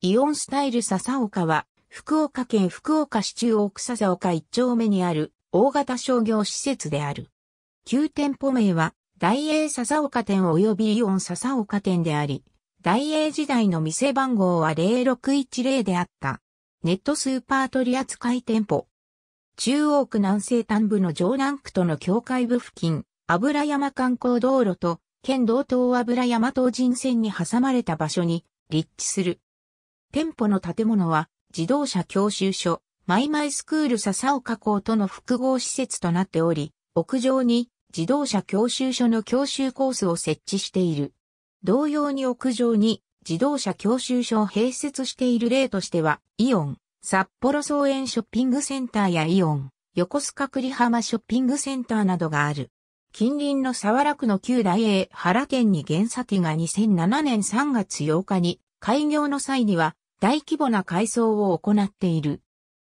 イオンスタイル笹岡は、福岡県福岡市中央区笹岡1丁目にある大型商業施設である。旧店舗名は、大英笹岡店及びイオン笹岡店であり、大英時代の店番号は0610であった。ネットスーパー取扱店舗。中央区南西端部の城南区との境界部付近、油山観光道路と、県道東油山東人線に挟まれた場所に立地する。店舗の建物は自動車教習所、マイマイスクール笹岡校との複合施設となっており、屋上に自動車教習所の教習コースを設置している。同様に屋上に自動車教習所を併設している例としては、イオン、札幌草園ショッピングセンターやイオン、横須賀栗浜ショッピングセンターなどがある。近隣の沢楽の旧大英原店に原作が2007年3月8日に開業の際には大規模な改装を行っている。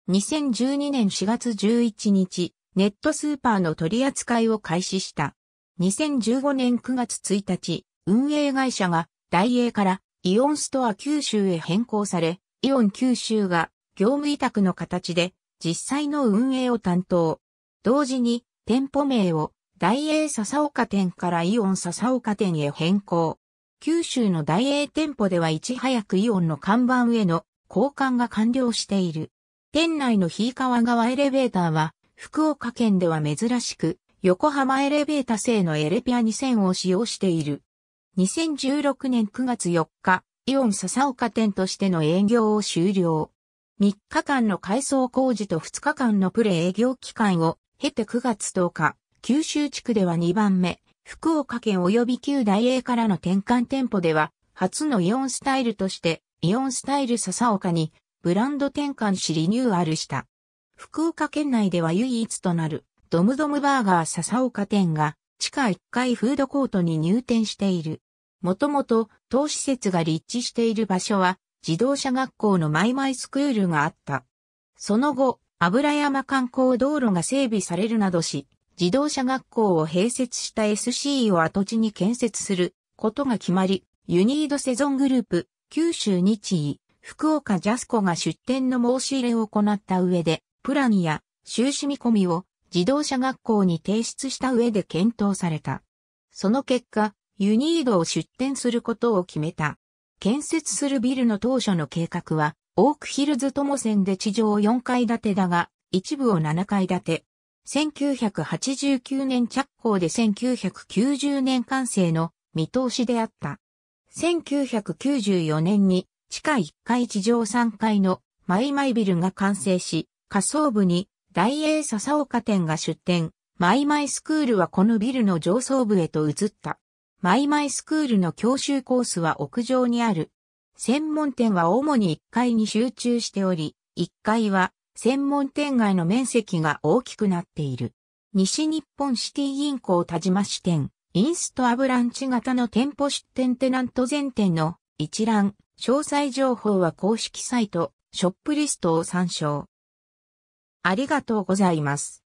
2012年4月11日、ネットスーパーの取り扱いを開始した。2015年9月1日、運営会社が大英からイオンストア九州へ変更され、イオン九州が業務委託の形で実際の運営を担当。同時に店舗名を大英笹岡店からイオン笹岡店へ変更。九州の大英店舗ではいち早くイオンの看板への交換が完了している。店内の日川川エレベーターは、福岡県では珍しく、横浜エレベーター製のエレピア2000を使用している。2016年9月4日、イオン笹岡店としての営業を終了。3日間の改装工事と2日間のプレ営業期間を経て9月10日、九州地区では2番目、福岡県及び旧大英からの転換店舗では、初のイオンスタイルとして、イオンスタイル笹岡にブランド転換しリニューアルした。福岡県内では唯一となる、ドムドムバーガー笹岡店が、地下1階フードコートに入店している。もともと、当施設が立地している場所は、自動車学校のマイマイスクールがあった。その後、油山観光道路が整備されるなどし、自動車学校を併設した SCE を跡地に建設することが決まり、ユニードセゾングループ、九州日医、福岡ジャスコが出店の申し入れを行った上で、プランや収支見込みを自動車学校に提出した上で検討された。その結果、ユニードを出店することを決めた。建設するビルの当初の計画は、オークヒルズ友線で地上4階建てだが、一部を7階建て、1989年着工で1990年完成の見通しであった。1994年に地下1階地上3階のマイマイビルが完成し、下層部に大英笹岡店が出店。マイマイスクールはこのビルの上層部へと移った。マイマイスクールの教習コースは屋上にある。専門店は主に1階に集中しており、1階は専門店街の面積が大きくなっている。西日本シティ銀行田島支店、インストアブランチ型の店舗出店テナント全店の一覧、詳細情報は公式サイト、ショップリストを参照。ありがとうございます。